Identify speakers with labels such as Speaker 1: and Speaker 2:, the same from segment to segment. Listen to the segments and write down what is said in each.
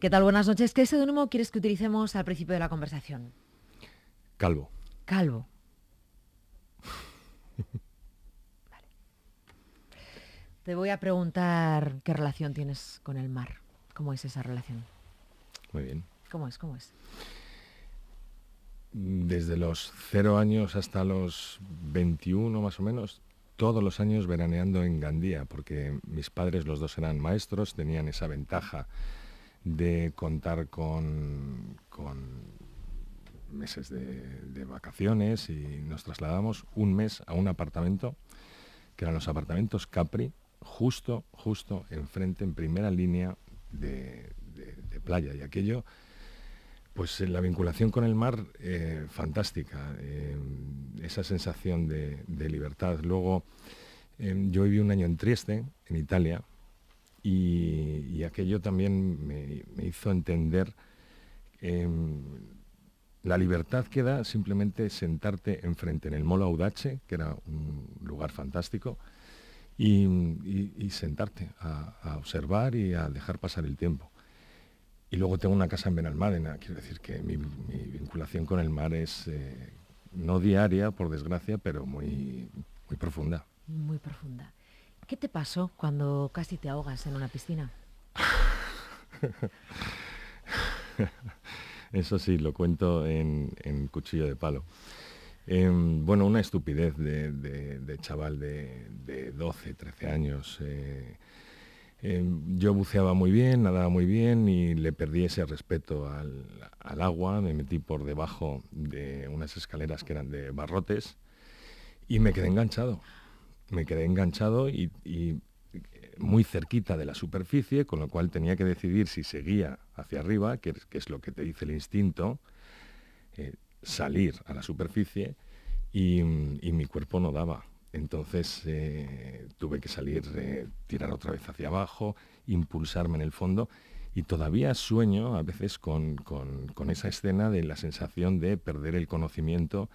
Speaker 1: ¿Qué tal? Buenas noches. ¿Qué pseudónimo quieres que utilicemos al principio de la conversación? Calvo. Calvo. Te voy a preguntar qué relación tienes con el mar. ¿Cómo es esa relación? Muy bien. ¿Cómo es? ¿Cómo es?
Speaker 2: Desde los cero años hasta los 21 más o menos, todos los años veraneando en Gandía, porque mis padres los dos eran maestros, tenían esa ventaja de contar con, con meses de, vacaciones y nos trasladamos un mes a un apartamento, que eran los apartamentos Capri, justo, justo enfrente, en primera línea de, playa. Y aquello, pues eh, la vinculación con el mar, eh, fantástica. Eh, esa sensación de, libertad. Luego, yo viví un año en Trieste, en Italia, y, aquello también me, hizo entender em, la libertad que da simplemente sentarte enfrente en el Molo Audache, que era un lugar fantástico, y, sentarte a, observar y a dejar pasar el tiempo. Y luego tengo una casa en Benalmádena, quiero decir que mi, vinculación con el mar es eh, no diaria, por desgracia, pero muy profunda.
Speaker 1: Muy profunda. ¿Qué te pasó cuando casi te ahogas en una piscina?
Speaker 2: Eso sí, lo cuento en, Cuchillo de Palo. Em, bueno, una estupidez de, chaval de, 12, 13 años. Eh, em, yo buceaba muy bien, nadaba muy bien y le perdí ese respeto al, agua. Me metí por debajo de unas escaleras que eran de barrotes y me quedé enganchado me quedé enganchado y, eh, muy cerquita de la superficie, con lo cual tenía que decidir si seguía hacia arriba, que, es lo que te dice el instinto, eh, salir a la superficie mm, y, mi cuerpo no daba. Entonces eh, tuve que salir, tirar otra vez hacia abajo, impulsarme en el fondo y todavía sueño a veces con esa escena de la sensación de perder el conocimiento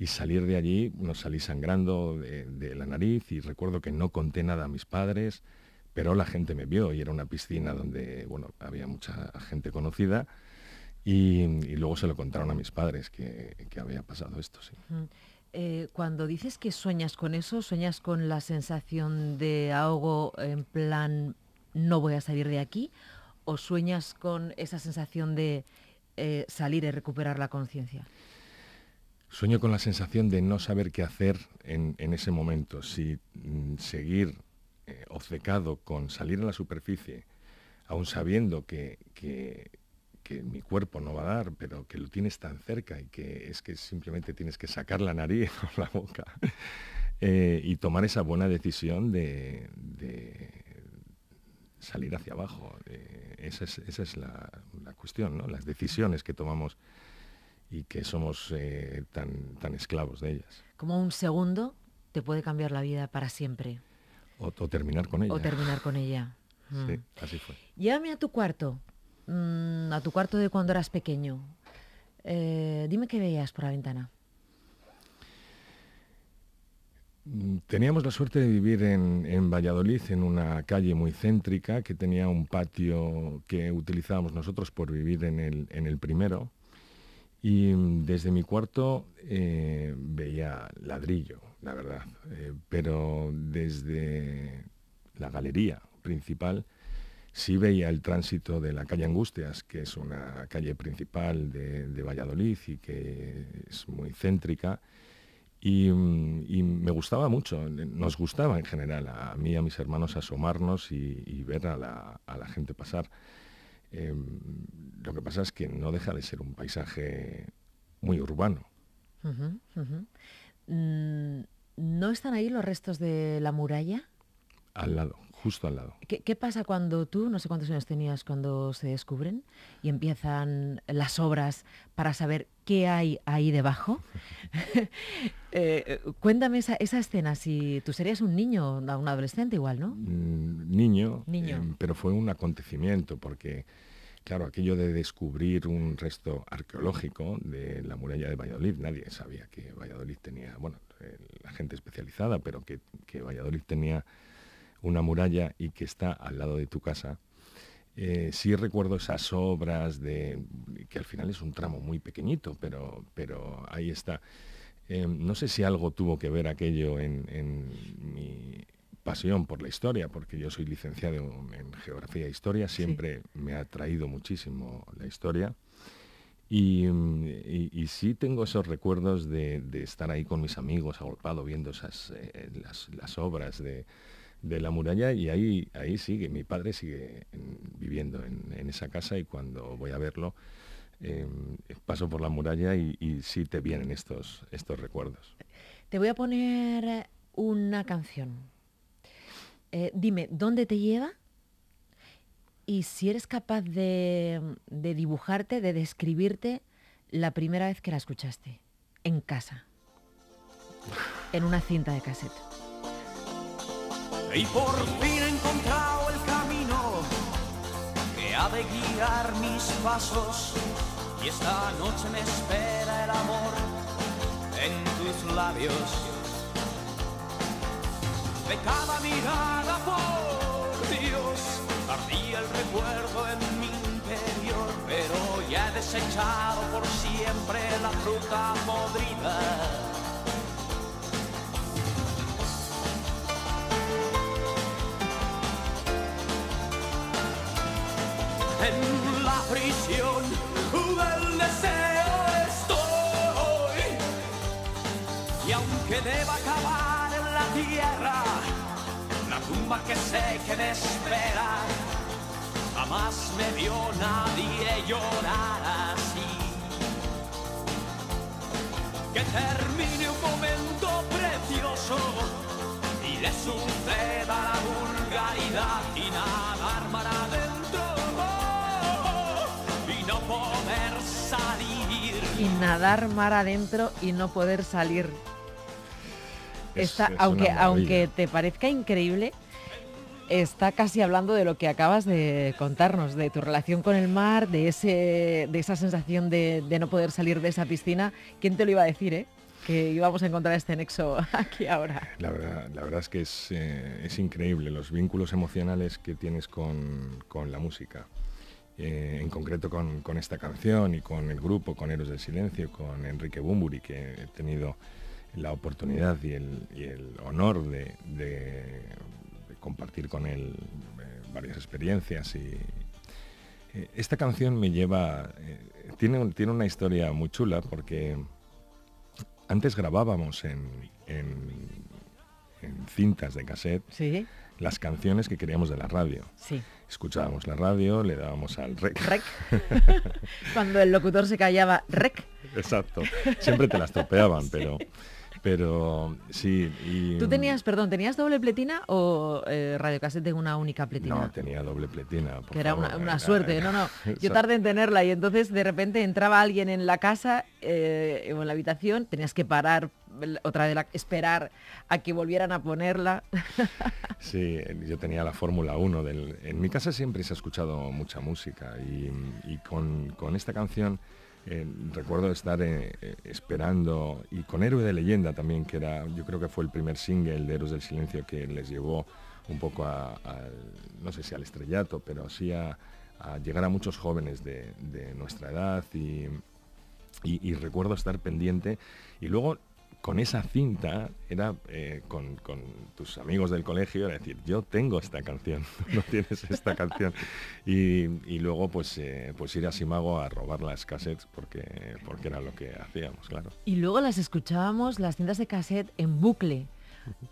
Speaker 2: y salir de allí, no salí sangrando de, la nariz y recuerdo que no conté nada a mis padres, pero la gente me vio y era una piscina donde, bueno, había mucha gente conocida. Y, luego se lo contaron a mis padres que, había pasado esto, sí.
Speaker 1: Eh, cuando dices que sueñas con eso, sueñas con la sensación de ahogo en plan no voy a salir de aquí, o sueñas con esa sensación de eh, salir y recuperar la conciencia.
Speaker 2: Sueño con la sensación de no saber qué hacer en, ese momento, si mm, seguir eh, obcecado con salir a la superficie, aún sabiendo que, mi cuerpo no va a dar, pero que lo tienes tan cerca y que es que simplemente tienes que sacar la nariz o la boca eh, y tomar esa buena decisión de, salir hacia abajo. Eh, esa es, la, cuestión, las decisiones que tomamos y que somos eh, tan, tan esclavos de ellas.
Speaker 1: Como un segundo te puede cambiar la vida para siempre.
Speaker 2: O, terminar con ella. O terminar con ella. Sí, mm. así fue.
Speaker 1: Llévame a tu cuarto, mm, a tu cuarto de cuando eras pequeño. Eh, dime qué veías por la ventana.
Speaker 2: Mm, teníamos la suerte de vivir en, en, Valladolid, en una calle muy céntrica que tenía un patio que utilizábamos nosotros por vivir en el, en el primero y desde mi cuarto eh, veía ladrillo, la verdad, eh, pero desde la galería principal sí veía el tránsito de la calle Angustias, que es una calle principal de, Valladolid y que es muy céntrica. Mm, y, me gustaba mucho, nos gustaba en general, a mí y a mis hermanos, asomarnos y, ver a la gente pasar. Em, lo que pasa es que no deja de ser un paisaje muy urbano.
Speaker 1: Mm, ¿No están ahí los restos de la muralla?
Speaker 2: Al lado justo al lado.
Speaker 1: ¿Qué, pasa cuando tú, no sé cuántos años tenías cuando se descubren y empiezan las obras para saber qué hay ahí debajo? Eh, cuéntame esa, escena, si tú serías un niño, un adolescente igual, ¿no?
Speaker 2: Mm, niño, eh, pero fue un acontecimiento porque... Claro, aquello de descubrir un resto arqueológico de la muralla de Valladolid, nadie sabía que Valladolid tenía, bueno, eh, la gente especializada, pero que Valladolid tenía una muralla y que está al lado de tu casa, eh, sí recuerdo esas obras de que al final es un tramo muy pequeñito, pero, pero ahí está. Eh, no sé si algo tuvo que ver aquello en, mi pasión por la historia, porque yo soy licenciado en geografía e historia, siempre me ha atraído muchísimo la historia. Y, y, sí tengo esos recuerdos de, estar ahí con mis amigos, agolpado, viendo esas, eh, las, obras de, de la muralla y ahí, ahí sigue, mi padre sigue viviendo en, esa casa y cuando voy a verlo em, paso por la muralla y, sí te vienen estos, estos recuerdos.
Speaker 1: Te voy a poner una canción. Eh, dime, ¿dónde te lleva? Y si eres capaz de, de dibujarte, de describirte la primera vez que la escuchaste, en casa, en una cinta de cassette.
Speaker 3: Y por fin he encontrado el camino que ha de guiar mis pasos. Y esta noche me espera el amor en tus labios. De cada mirada, por Dios, ardía el recuerdo en mi interior, pero ya he desechado por siempre la fruta podrida prisión del deseo estoy. Y aunque deba acabar en la tierra, la tumba que sé que me espera, jamás me vio nadie llorar así. Que termine un momento precioso y le suceda la vulgaridad y nada armará
Speaker 1: y nadar mar adentro y no poder salir. aunque, aunque te parezca increíble, está casi hablando de lo que acabas de contarnos, de tu relación con el mar, de, ese, de esa sensación de, no poder salir de esa piscina. ¿Quién te lo iba a decir, eh? que íbamos a encontrar este nexo aquí ahora.
Speaker 2: La verdad, es que es, eh, es increíble los vínculos emocionales que tienes con, con la música. Eh, en concreto con, esta canción y con el grupo, con Héroes del Silencio, con Enrique Bumburi, que he tenido la oportunidad y el, honor de, compartir con él eh, varias experiencias. Y, eh, esta canción me lleva, tiene, tiene una historia muy chula porque antes grabábamos en, cintas de cassette. las canciones que queríamos de la radio. Escuchábamos la radio, le dábamos al rec. Rec.
Speaker 1: Cuando el locutor se callaba, rec.
Speaker 2: Exacto. Siempre te las tropeaban, pero pero sí. Y, ¿Tú
Speaker 1: tenías, perdón, tenías doble pletina o eh, radio cassette una única pletina? No, tenía
Speaker 2: doble pletina. que era una, suerte, no, no. Yo tardé
Speaker 1: en tenerla y entonces de repente entraba alguien en la casa eh, o en la habitación, tenías que parar otra de esperar a que volvieran a ponerla.
Speaker 2: Sí, yo tenía la Fórmula 1. Del, en mi casa siempre se ha escuchado mucha música y, con, con esta canción eh, recuerdo estar eh, eh, esperando, y con Héroe de Leyenda también, que era, yo creo que fue el primer single de Héroes del Silencio que les llevó un poco a, no sé si al estrellato, pero sí a, llegar a muchos jóvenes de, nuestra edad y, y, recuerdo estar pendiente. Y luego con esa cinta era eh, con, tus amigos del colegio, era decir, yo tengo esta canción, no tienes esta canción. Y, luego pues, eh, pues ir a Simago a robar las cassettes porque, porque era lo que hacíamos, claro.
Speaker 1: Y luego las escuchábamos, las cintas de cassette, en bucle,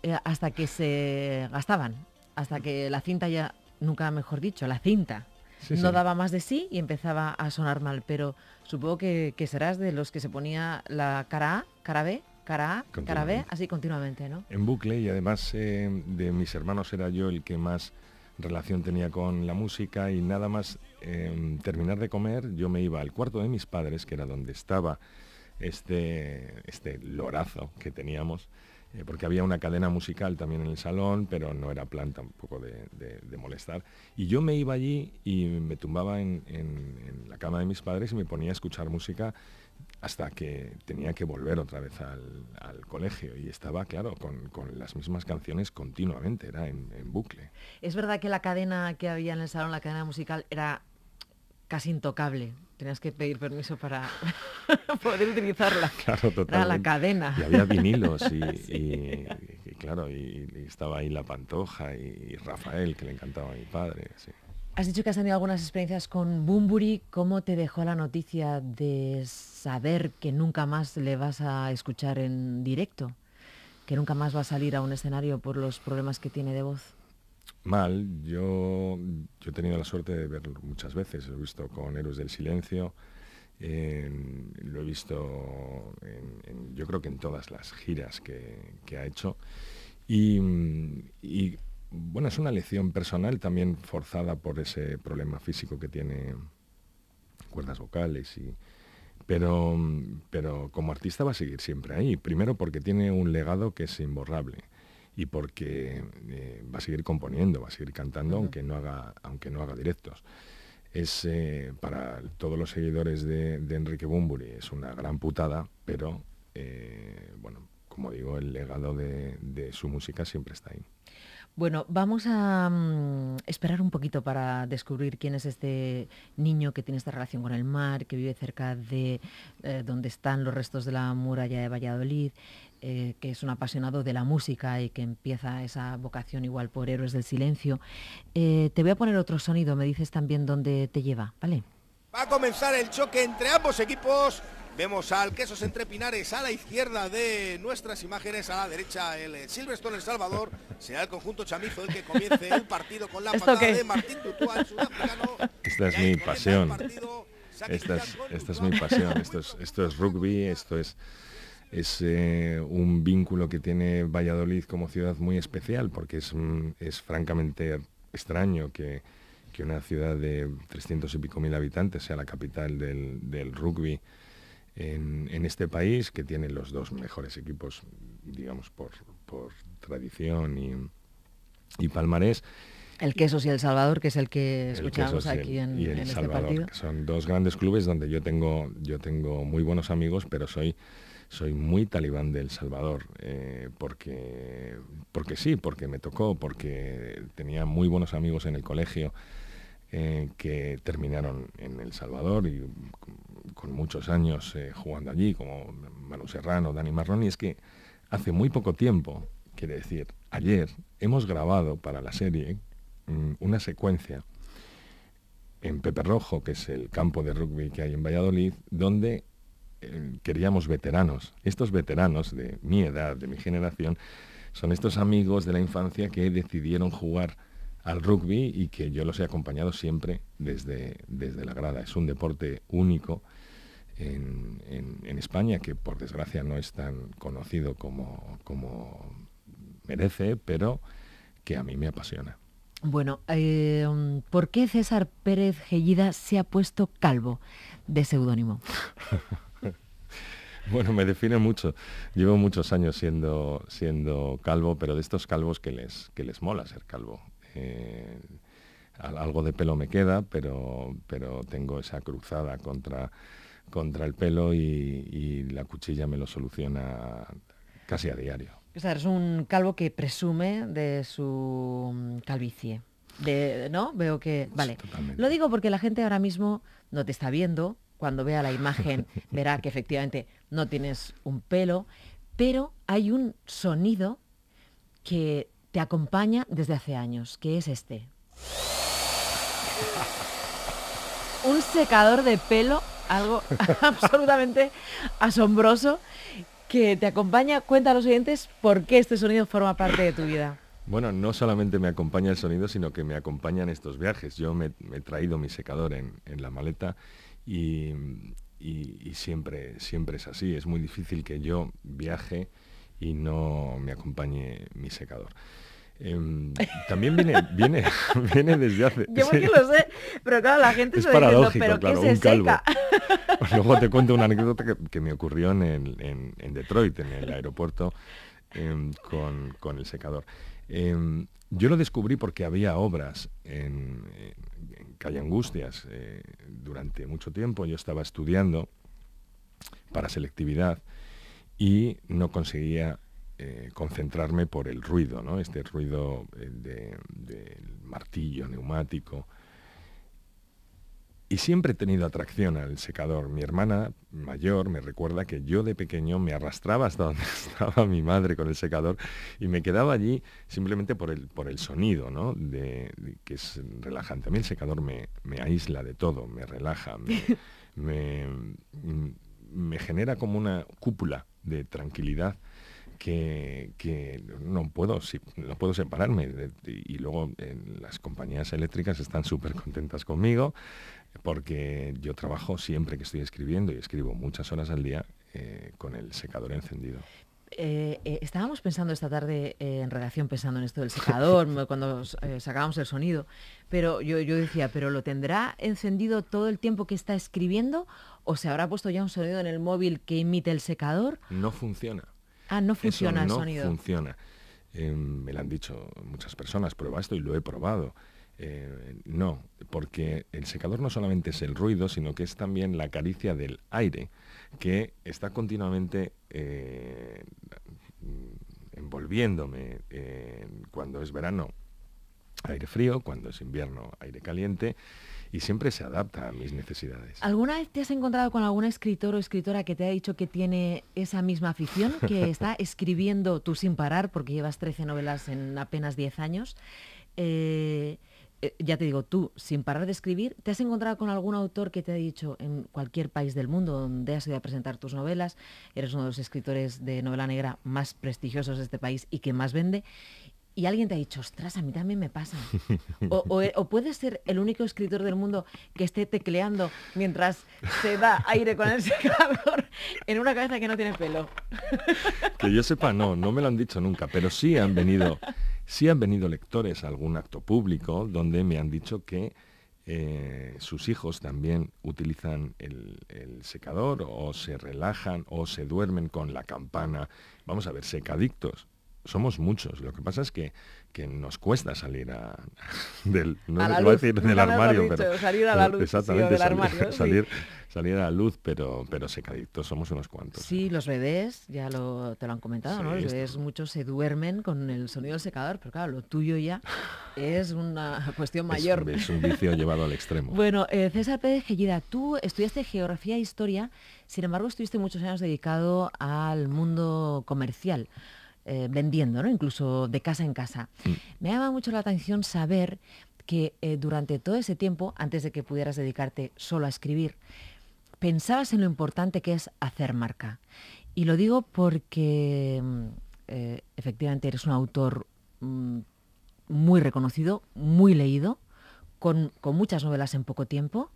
Speaker 1: eh, hasta que se gastaban, hasta que la cinta ya, nunca mejor dicho, la cinta no daba más de sí y empezaba a sonar mal. Pero supongo que, que, serás de los que se ponía la cara A, cara B cara A, cara B, así continuamente, ¿no?
Speaker 2: En bucle y además eh, de mis hermanos era yo el que más relación tenía con la música y nada más em, terminar de comer yo me iba al cuarto de mis padres, que era donde estaba este, este lorazo que teníamos, eh, porque había una cadena musical también en el salón, pero no era plan tampoco de, molestar. Y yo me iba allí y me tumbaba en, la cama de mis padres y me ponía a escuchar música hasta que tenía que volver otra vez al, colegio y estaba, claro, con, las mismas canciones continuamente, era en, bucle.
Speaker 1: Es verdad que la cadena que había en el salón, la cadena musical, era casi intocable. Tenías que pedir permiso para poder utilizarla. Claro, totalmente. la cadena. Y había vinilos
Speaker 2: y, claro, y, estaba ahí La Pantoja y, Rafael, que le encantaba a mi padre.
Speaker 1: Has dicho que has tenido algunas experiencias con Bumburi. ¿Cómo te dejó la noticia de saber que nunca más le vas a escuchar en directo? Que nunca más va a salir a un escenario por los problemas que tiene de voz.
Speaker 2: Mal. Yo, yo he tenido la suerte de verlo muchas veces. Lo he visto con Héroes del Silencio. lo he visto, yo creo que en todas las giras que, ha hecho. y bueno, es una lección personal también forzada por ese problema físico que tiene cuerdas vocales y pero pero como artista va a seguir siempre ahí, primero porque tiene un legado que es imborrable y porque eh, va a seguir componiendo, va a seguir cantando aunque no haga aunque no haga directos. Es eh, para todos los seguidores de, Enrique Bumburi es una gran putada, pero eh, bueno, como digo, el legado de su música siempre está ahí.
Speaker 1: Bueno, vamos a mm, esperar un poquito para descubrir quién es este niño que tiene esta relación con el mar, que vive cerca de eh, donde están los restos de la muralla de Valladolid. Eh, que es un apasionado de la música y que empieza esa vocación igual por Héroes del Silencio. Eh, te voy a poner otro sonido, me dices también dónde te lleva, ¿vale?
Speaker 2: Va a comenzar el choque entre ambos equipos Vemos al Quesos Entre Pinares a la izquierda de nuestras imágenes, a la derecha el eh, Silverstone El Salvador. Será el conjunto chamizo el
Speaker 3: que comience el partido con la patada de Martín Tutuán, sudafricano. Esta es mi pasión. Esta es, mi pasión.
Speaker 2: Esto es, rugby, esto es es eh, un vínculo que tiene Valladolid como ciudad muy especial, porque es, mm, francamente extraño que, una ciudad de 300 y pico mil habitantes sea la capital del rugby en, este país, que tiene los dos mejores equipos, digamos, por, tradición y, palmarés.
Speaker 1: El Quesos y El Salvador, que es el que escuchamos aquí en, este Salvador, partido.
Speaker 2: son dos grandes clubes donde yo tengo, yo tengo muy buenos amigos, pero soy, soy muy talibán del Salvador, eh, porque, porque sí, porque me tocó, porque tenía muy buenos amigos en el colegio. Eh, que terminaron en El Salvador y con muchos años eh, jugando allí, como Manu Serrano, Dani Marrón, y es que hace muy poco tiempo, quiere decir, ayer, hemos grabado para la serie mm, una secuencia en Pepe Rojo, que es el campo de rugby que hay en Valladolid, donde eh, queríamos veteranos. Estos veteranos de mi edad, de mi generación, son estos amigos de la infancia que decidieron jugar al rugby y que yo los he acompañado siempre desde, desde la grada. Es un deporte único en, España que por desgracia no es tan conocido como, como merece, pero que a mí me apasiona.
Speaker 1: Bueno, eh, ¿por qué César Pérez Gellida se ha puesto calvo de seudónimo?
Speaker 2: bueno, me define mucho. Llevo muchos años siendo, siendo calvo, pero de estos calvos que les, que les mola ser calvo. Eh, algo de pelo me queda, pero, pero tengo esa cruzada contra, contra el pelo y, la cuchilla me lo soluciona casi a diario.
Speaker 1: Es un calvo que presume de su mm, calvicie. De, ¿No? Veo que. Vale. Lo digo porque la gente ahora mismo no te está viendo. Cuando vea la imagen, verá que efectivamente no tienes un pelo. Pero hay un sonido que te acompaña desde hace años, que es este. Un secador de pelo, algo absolutamente asombroso, que te acompaña. Cuenta a los oyentes por qué este sonido forma parte de tu vida.
Speaker 2: Bueno, no solamente me acompaña el sonido, sino que me acompañan estos viajes. Yo me, he traído mi secador en, la maleta y, y, siempre, siempre es así. Es muy difícil que yo viaje y no me acompañe mi secador. Em, también viene, desde hace. Yo porque lo sé,
Speaker 3: pero claro, la gente es paradójico, claro, un calvo.
Speaker 2: Luego te cuento una anécdota que, me ocurrió en, Detroit, en el aeropuerto, em, con, el secador. Em, yo lo descubrí porque había obras en, en Calle Angustias eh, durante mucho tiempo. Yo estaba estudiando para selectividad y no conseguía eh, concentrarme por el ruido, este ruido eh, del martillo neumático. Y siempre he tenido atracción al secador. Mi hermana mayor me recuerda que yo de pequeño me arrastraba hasta donde estaba mi madre con el secador y me quedaba allí simplemente por el, por el sonido, ¿no? De, que es relajante. A mí el secador me, me aísla de todo, me relaja, me genera como una cúpula de tranquilidad que, no puedo no puedo separarme y luego las compañías eléctricas están súper contentas conmigo porque yo trabajo siempre que estoy escribiendo y escribo muchas horas al día eh, con el secador encendido.
Speaker 1: Eh, eh, estábamos pensando esta tarde eh, en relación, pensando en esto del secador, cuando sacábamos el sonido, pero yo, decía, ¿pero lo tendrá encendido todo el tiempo que está escribiendo o se habrá puesto ya un sonido en el móvil que imite el secador?
Speaker 2: No funciona.
Speaker 1: Ah, no funciona el sonido. No
Speaker 2: funciona. Em, me lo han dicho muchas personas, prueba esto y lo he probado. no, porque el secador no solamente es el ruido, sino que es también la caricia del aire que está continuamente eh, envolviéndome eh, cuando es verano aire frío, cuando es invierno aire caliente y siempre se adapta a mis necesidades.
Speaker 1: ¿Alguna vez te has encontrado con algún escritor o escritora que te ha dicho que tiene esa misma afición, que está escribiendo tú sin parar porque llevas 13 novelas en apenas 10 años? Eh, eh, ya te digo, tú, sin parar de escribir, ¿te has encontrado con algún autor que te ha dicho en cualquier país del mundo donde has ido a presentar tus novelas? Eres uno de los escritores de novela negra más prestigiosos de este país y que más vende. Y alguien te ha dicho, ostras, a mí también me pasa. O, eh, o puedes ser el único escritor del mundo que esté tecleando mientras se da aire con el secador en una cabeza que no tiene pelo.
Speaker 2: Que yo sepa, no, no me lo han dicho nunca, pero sí han venido si han venido lectores a algún acto público donde me han dicho que eh, sus hijos también utilizan el, el, secador o se relajan o se duermen con la campana. Vamos a ver, secadictos. Somos muchos. Lo que pasa es que que nos cuesta salir a, del, armario, salir a la luz, salir, a la luz, pero, pero secaditos somos unos cuantos.
Speaker 1: Sí, ¿eh? los bebés, ya lo, te lo han comentado, ¿no? Los bebés muchos se duermen con el sonido del secador, pero claro, lo tuyo ya es una cuestión mayor. Es, un vicio
Speaker 2: llevado al extremo.
Speaker 1: Bueno, eh, César Pérez Gellida, tú estudiaste geografía e historia, sin embargo estuviste muchos años dedicado al mundo comercial. Eh, vendiendo, incluso de casa en casa. Mm. Me llama mucho la atención saber que eh, durante todo ese tiempo, antes de que pudieras dedicarte solo a escribir, pensabas en lo importante que es hacer marca. Y lo digo porque mm, eh, efectivamente eres un autor mm, muy reconocido, muy leído, con, con muchas novelas en poco tiempo,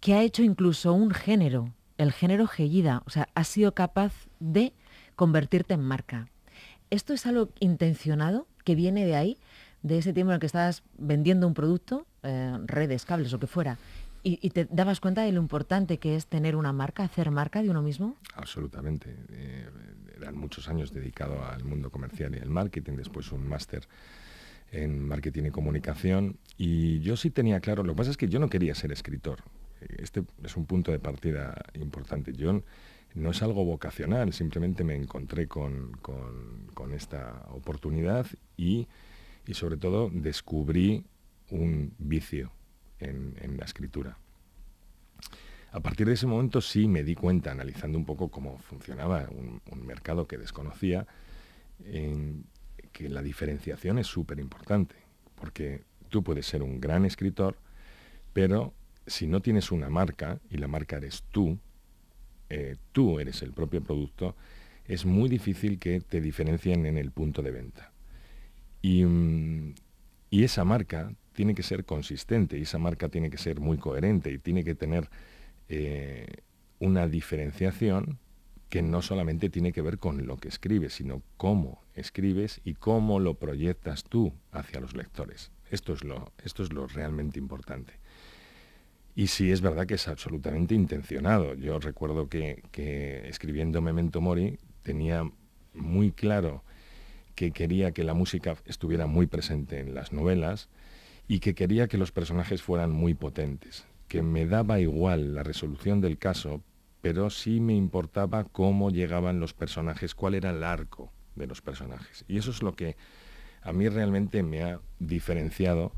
Speaker 1: que ha hecho incluso un género, el género Gellida. O sea, ha sido capaz de convertirte en marca. ¿Esto es algo intencionado que viene de ahí, de ese tiempo en el que estabas vendiendo un producto, eh, redes, cables, o que fuera, y, te dabas cuenta de lo importante que es tener una marca, hacer marca de uno mismo?
Speaker 2: Absolutamente. Eh, eran muchos años dedicado al mundo comercial y al marketing, después un máster en marketing y comunicación, y yo sí tenía claro, lo que pasa es que yo no quería ser escritor. Este es un punto de partida importante. Yo no es algo vocacional, simplemente me encontré con, esta oportunidad y, sobre todo descubrí un vicio en, la escritura. A partir de ese momento sí me di cuenta, analizando un poco cómo funcionaba un, mercado que desconocía, en que la diferenciación es súper importante, porque tú puedes ser un gran escritor, pero si no tienes una marca, y la marca eres tú, eh, tú eres el propio producto, es muy difícil que te diferencien en el punto de venta. Mm, y, esa marca tiene que ser consistente, y esa marca tiene que ser muy coherente y tiene que tener eh, una diferenciación que no solamente tiene que ver con lo que escribes, sino cómo escribes y cómo lo proyectas tú hacia los lectores. Esto es lo, esto es lo realmente importante. Y sí, es verdad que es absolutamente intencionado. Yo recuerdo que, escribiendo Memento Mori tenía muy claro que quería que la música estuviera muy presente en las novelas y que quería que los personajes fueran muy potentes, que me daba igual la resolución del caso, pero sí me importaba cómo llegaban los personajes, cuál era el arco de los personajes. Y eso es lo que a mí realmente me ha diferenciado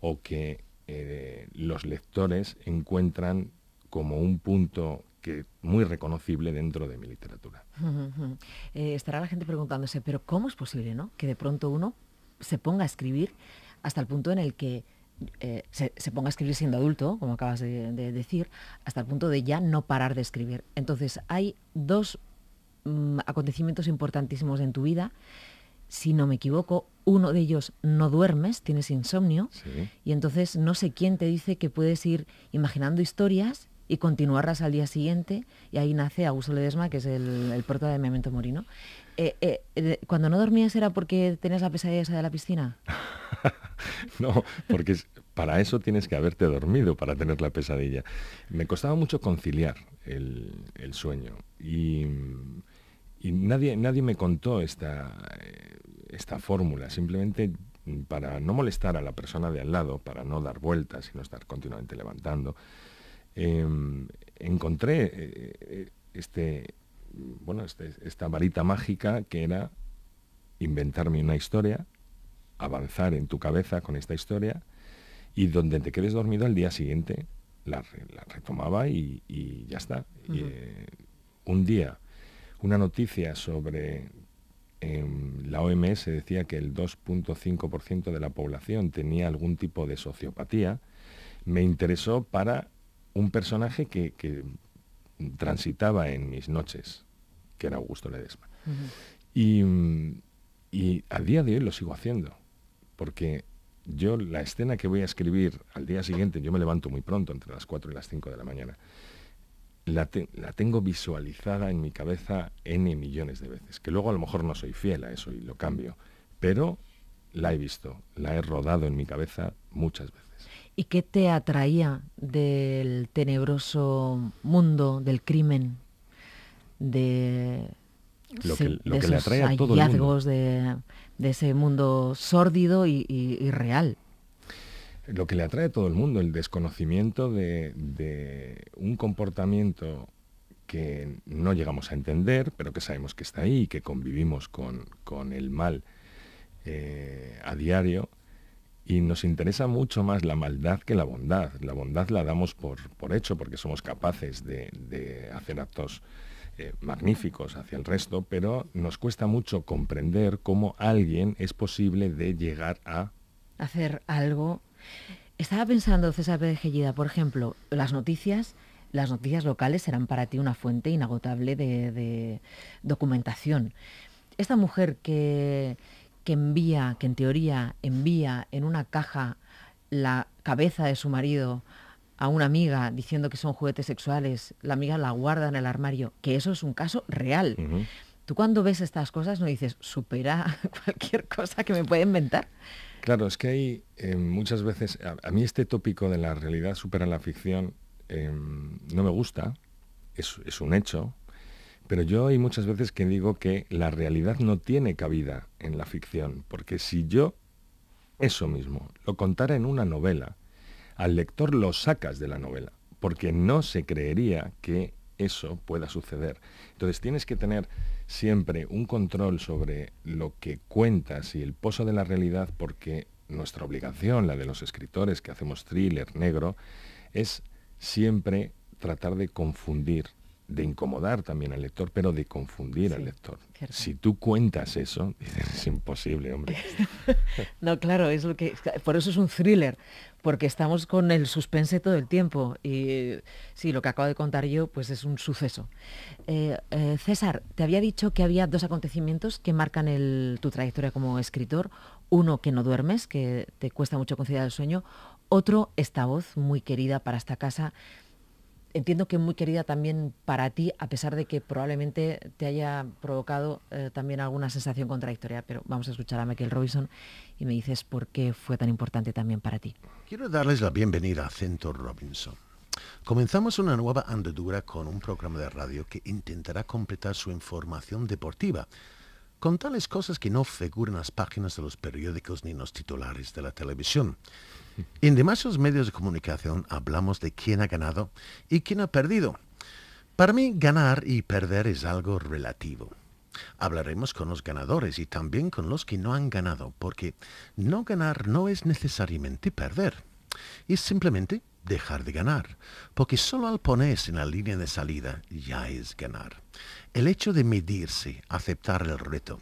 Speaker 2: o que eh, los lectores encuentran como un punto que muy reconocible dentro de mi literatura.
Speaker 1: Eh, estará la gente preguntándose, pero ¿cómo es posible ¿no? que de pronto uno se ponga a escribir hasta el punto en el que eh, se, ponga a escribir siendo adulto, como acabas de, decir, hasta el punto de ya no parar de escribir? Entonces, hay dos mm, acontecimientos importantísimos en tu vida si no me equivoco, uno de ellos no duermes, tienes insomnio, y entonces no sé quién te dice que puedes ir imaginando historias y continuarlas al día siguiente, y ahí nace Augusto Ledesma, que es el, el de Memento Morino. Eh, eh, eh, ¿Cuando no dormías era porque tenías la pesadilla esa de la piscina?
Speaker 2: no, porque para eso tienes que haberte dormido, para tener la pesadilla. Me costaba mucho conciliar el, el sueño, y y nadie, me contó esta, eh, esta fórmula, simplemente mm, para no molestar a la persona de al lado, para no dar vueltas y no estar continuamente levantando, em, encontré eh, eh, este, bueno, este, esta varita mágica que era inventarme una historia, avanzar en tu cabeza con esta historia y donde te quedes dormido al día siguiente la, retomaba y, ya está. un día una noticia sobre em, la OMS decía que el 2.5% de la población tenía algún tipo de sociopatía, me interesó para un personaje que, transitaba en mis noches, que era Augusto Ledesma. y, mm, y a día de hoy lo sigo haciendo, porque yo la escena que voy a escribir al día siguiente, yo me levanto muy pronto, entre las 4 y las 5 de la mañana, la, tengo visualizada en mi cabeza n millones de veces, que luego a lo mejor no soy fiel a eso y lo cambio, pero la he visto, la he rodado en mi cabeza muchas veces.
Speaker 1: ¿Y qué te atraía del tenebroso mundo del crimen? De lo que, de le atrae a todo el De, ese mundo sórdido y real
Speaker 2: lo que le atrae a todo el mundo, el desconocimiento de, un comportamiento que no llegamos a entender, pero que sabemos que está ahí y que convivimos con, el mal eh, a diario. Y nos interesa mucho más la maldad que la bondad. La bondad la damos por, hecho porque somos capaces de, hacer actos eh, magníficos hacia el resto, pero nos cuesta mucho comprender cómo alguien es posible de llegar a...
Speaker 1: Hacer algo estaba pensando, César Pérez Gellida, por ejemplo, las noticias, las noticias locales serán para ti una fuente inagotable de, documentación. Esta mujer que, que envía, que en teoría envía en una caja la cabeza de su marido a una amiga diciendo que son juguetes sexuales, la amiga la guarda en el armario, que eso es un caso real. Tú cuando ves estas cosas no dices, supera cualquier cosa que me pueda inventar.
Speaker 2: Claro, es que hay em, muchas veces, a, mí este tópico de la realidad supera la ficción em, no me gusta, es, es un hecho, pero yo hay muchas veces que digo que la realidad no tiene cabida en la ficción, porque si yo eso mismo lo contara en una novela, al lector lo sacas de la novela, porque no se creería que eso pueda suceder. Entonces tienes que tener siempre un control sobre lo que cuentas y el pozo de la realidad porque nuestra obligación, la de los escritores que hacemos thriller negro, es siempre tratar de confundir de incomodar también al lector, pero de confundir al lector. Si tú cuentas eso, es imposible, hombre.
Speaker 1: no, claro, es lo que por eso es un thriller, porque estamos con el suspense todo el tiempo y sí, lo que acabo de contar yo, pues es un suceso. Eh, eh, César, te había dicho que había dos acontecimientos que marcan tu trayectoria como escritor. Uno que no duermes, que te cuesta mucho conciliar el sueño. Otro, esta voz muy querida para esta casa entiendo que muy querida también para ti, a pesar de que probablemente te haya provocado eh, también alguna sensación contradictoria, pero vamos a escuchar a Michael Robinson y me dices por qué fue tan importante también para ti.
Speaker 3: Quiero darles la bienvenida a Centro Robinson. Comenzamos una nueva andadura con un programa de radio que intentará completar su información deportiva con tales cosas que no figuran las páginas de los periódicos ni en los titulares de la televisión. En demasiados medios de comunicación hablamos de quién ha ganado y quién ha perdido. Para mí, ganar y perder es algo relativo. Hablaremos con los ganadores y también con los que no han ganado, porque no ganar no es necesariamente perder. Es simplemente dejar de ganar, porque solo al ponerse en la línea de salida ya es ganar. El hecho de medirse, aceptar el reto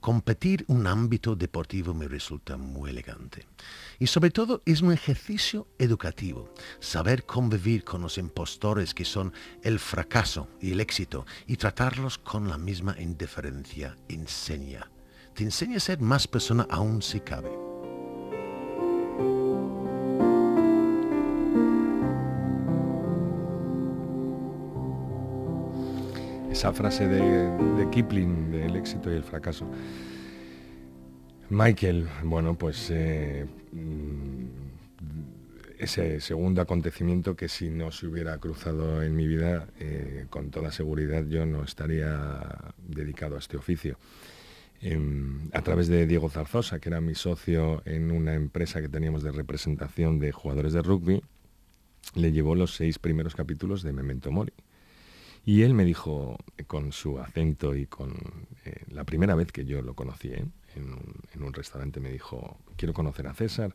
Speaker 3: competir un ámbito deportivo me resulta muy elegante. Y sobre todo es un ejercicio educativo, saber convivir con los impostores que son el fracaso y el éxito y tratarlos con la misma indiferencia enseña. Te enseña a ser más persona aún si cabe.
Speaker 2: esa frase de, Kipling, del éxito y el fracaso. Michael, bueno, pues eh, mm, ese segundo acontecimiento que si no se hubiera cruzado en mi vida, eh, con toda seguridad yo no estaría dedicado a este oficio. Em, a través de Diego Zarzosa, que era mi socio en una empresa que teníamos de representación de jugadores de rugby, le llevó los seis primeros capítulos de Memento Mori, y él me dijo con su acento y con eh, la primera vez que yo lo conocí ¿eh? en, un, restaurante me dijo, quiero conocer a César.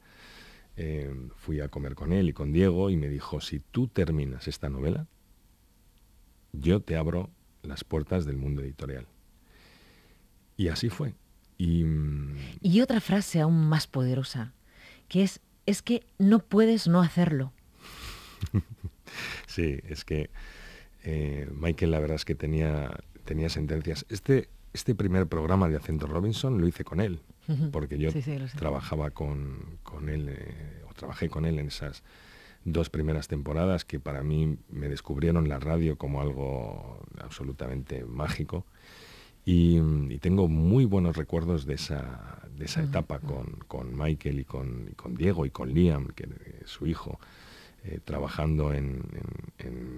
Speaker 2: Eh, fui a comer con él y con Diego y me dijo, si tú terminas esta novela, yo te abro las puertas del mundo editorial. Y así fue. y mm,
Speaker 1: otra frase aún más poderosa, que es, es que no puedes no hacerlo.
Speaker 2: sí, es que eh, Michael, la verdad es que tenía, tenía sentencias. Este, este primer programa de Acento Robinson lo hice con él,
Speaker 1: porque yo trabajaba
Speaker 2: con, él, eh, o trabajé con él en esas dos primeras temporadas que para mí me descubrieron la radio como algo absolutamente mágico. Y, tengo muy buenos recuerdos de esa, etapa con, Michael y con, Diego y con Liam, que, eh, su hijo. Eh, trabajando en,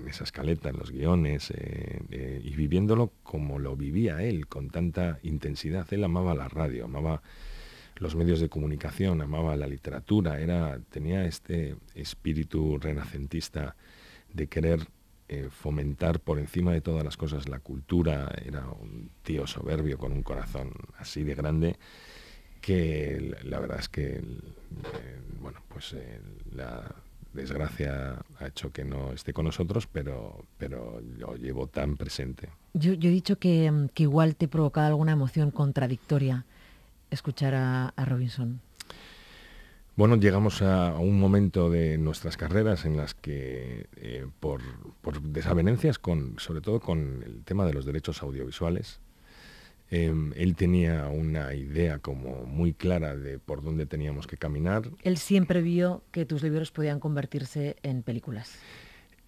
Speaker 2: esa escaleta, en los guiones, eh, eh, y viviéndolo como lo vivía él, con tanta intensidad. Él amaba la radio, amaba los medios de comunicación, amaba la literatura, era, tenía este espíritu renacentista de querer fomentar por encima de todas las cosas la cultura, era un tío soberbio con un corazón así de grande que la verdad es que bueno pues la desgracia ha hecho que no esté con nosotros, pero, pero lo llevo tan presente.
Speaker 1: Yo, he dicho que, igual te provocaba alguna emoción contradictoria escuchar a, Robinson.
Speaker 2: Bueno, llegamos a, un momento de nuestras carreras en las que eh, por, por desavenencias, con, sobre todo con el tema de los derechos audiovisuales, Em, él tenía una idea como muy clara de por dónde teníamos que caminar.
Speaker 1: Él siempre vio que tus libros podían convertirse en películas.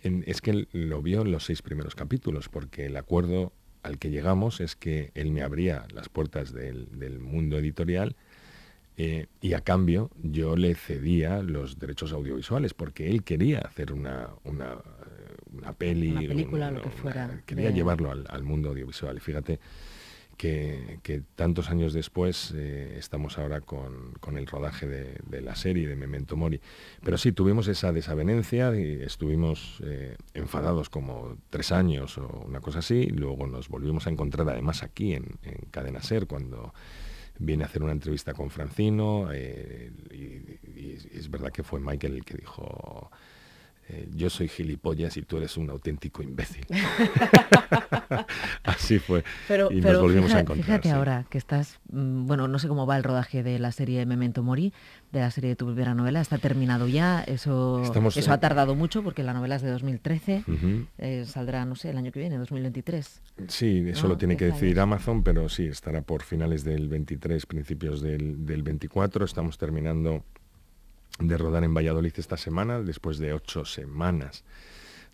Speaker 2: es que lo vio en los seis primeros capítulos, porque el acuerdo al que llegamos es que él me abría las puertas del, mundo editorial eh, y a cambio yo le cedía los derechos audiovisuales, porque él quería hacer una, peli, una película,
Speaker 1: lo que fuera. Quería llevarlo
Speaker 2: al, mundo audiovisual. fíjate, que, tantos años después eh, estamos ahora con, el rodaje de, la serie de Memento Mori. Pero sí, tuvimos esa desavenencia y estuvimos eh, enfadados como tres años o una cosa así. Luego nos volvimos a encontrar además aquí en, Cadena Ser cuando viene a hacer una entrevista con Francino eh, y, es verdad que fue Michael el que dijo eh, yo soy gilipollas y tú eres un auténtico imbécil. Así fue. y nos volvimos a encontrar.
Speaker 1: Fíjate ahora que estás, mm, bueno, no sé cómo va el rodaje de la serie Memento Mori, de la serie de tu primera novela, está terminado ya, eso, eso ha tardado mucho porque la novela es de 2013, eh, saldrá, no sé, el año que viene, 2023. Sí, eso lo tiene que decidir
Speaker 2: Amazon, pero sí, estará por finales del 23, principios del 24, estamos terminando de rodar en Valladolid esta semana, después de ocho semanas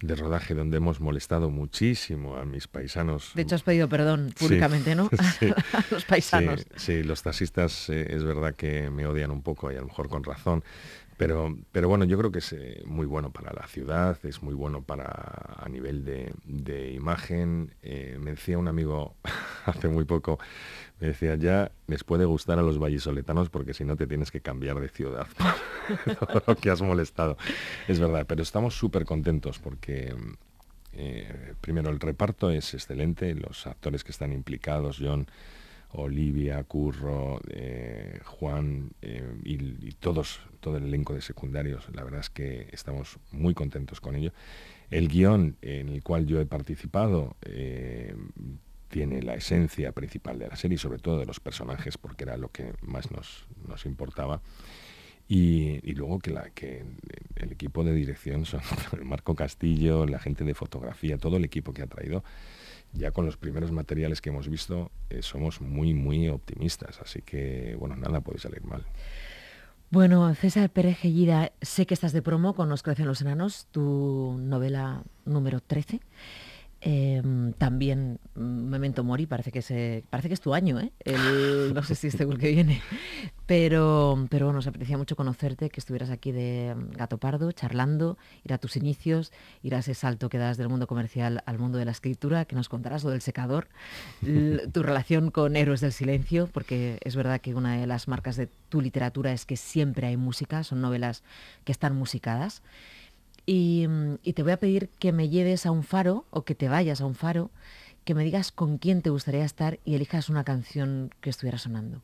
Speaker 2: de rodaje donde hemos molestado muchísimo a mis paisanos.
Speaker 1: De hecho, has pedido perdón públicamente, ¿no? a los paisanos.
Speaker 2: Sí, los taxistas eh, es verdad que me odian un poco y a lo mejor con razón, pero, bueno, yo creo que es eh, muy bueno para la ciudad, es muy bueno para a nivel de, imagen. Eh, me decía un amigo hace muy poco, me decía, ya les puede gustar a los vallisoletanos porque si no te tienes que cambiar de ciudad lo que has molestado. Es verdad, pero estamos súper contentos porque eh, primero el reparto es excelente, los actores que están implicados, John... Olivia, Curro, eh, Juan eh, y, todos, todo el elenco de secundarios. La verdad es que estamos muy contentos con ello. El guión en el cual yo he participado eh, tiene la esencia principal de la serie, sobre todo de los personajes, porque era lo que más nos, importaba. Y, luego que, que el equipo de dirección son Marco Castillo, la gente de fotografía, todo el equipo que ha traído ya con los primeros materiales que hemos visto, eh, somos muy, muy optimistas. Así que, bueno, nada puede salir mal.
Speaker 1: Bueno, César Pérez Gellida, sé que estás de promo con Nos crecen los enanos, tu novela número 13. Em, también mm, Memento Mori, parece que, se, parece que es tu año, ¿eh? no sé si este el que viene. Pero, pero bueno, nos aprecia mucho conocerte, que estuvieras aquí de mm, Gato Pardo, charlando, ir a tus inicios, ir a ese salto que das del mundo comercial al mundo de la escritura, que nos contarás lo del secador, tu relación con Héroes del Silencio, porque es verdad que una de las marcas de tu literatura es que siempre hay música, son novelas que están musicadas. Mm, y, te voy a pedir que me lleves a un faro o que te vayas a un faro, que me digas con quién te gustaría estar y elijas una canción que estuviera sonando.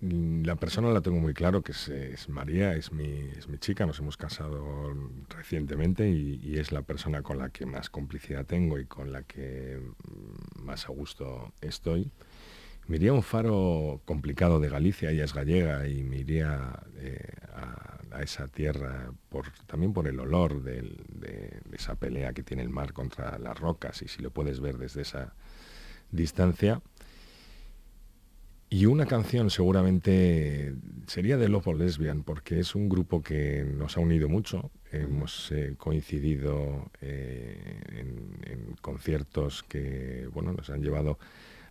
Speaker 2: Mm, la persona la tengo muy claro, que es, María, es mi, chica, nos hemos casado recientemente y, es la persona con la que más complicidad tengo y con la que mm, más a gusto estoy. Me iría a un faro complicado de Galicia, ella es gallega, y me iría eh, a a esa tierra, por, también por el olor de, esa pelea que tiene el mar contra las rocas, y si lo puedes ver desde esa distancia. Y una canción seguramente sería de Love Lesbian, porque es un grupo que nos ha unido mucho. Hemos eh, coincidido eh, en, conciertos que bueno, nos han llevado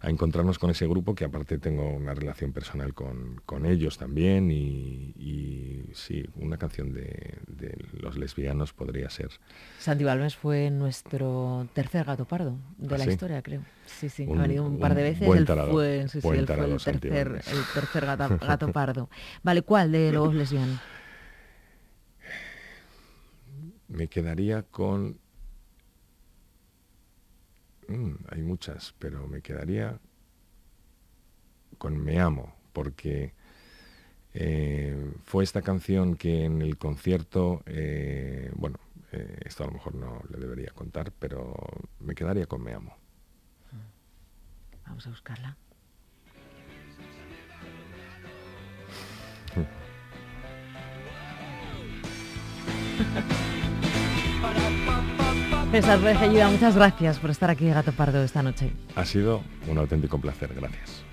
Speaker 2: a encontrarnos con ese grupo que aparte tengo una relación personal con, ellos también y, sí, una canción de, los lesbianos podría ser.
Speaker 1: Santi Balmes fue nuestro tercer gato pardo de ¿Ah, la historia, creo. Sí, sí, ha venido un par de veces. fue, el, tercer, el gato, gato pardo. Vale, ¿cuál de los lesbianos?
Speaker 2: Me quedaría con Mm, hay muchas, pero me quedaría con Me Amo, porque eh, fue esta canción que en el concierto, eh, bueno, eh, esto a lo mejor no le debería contar, pero me quedaría con Me Amo.
Speaker 1: Vamos a buscarla. César Ayuda, muchas gracias por estar aquí, Gato Pardo, esta noche.
Speaker 2: Ha sido un auténtico placer, gracias.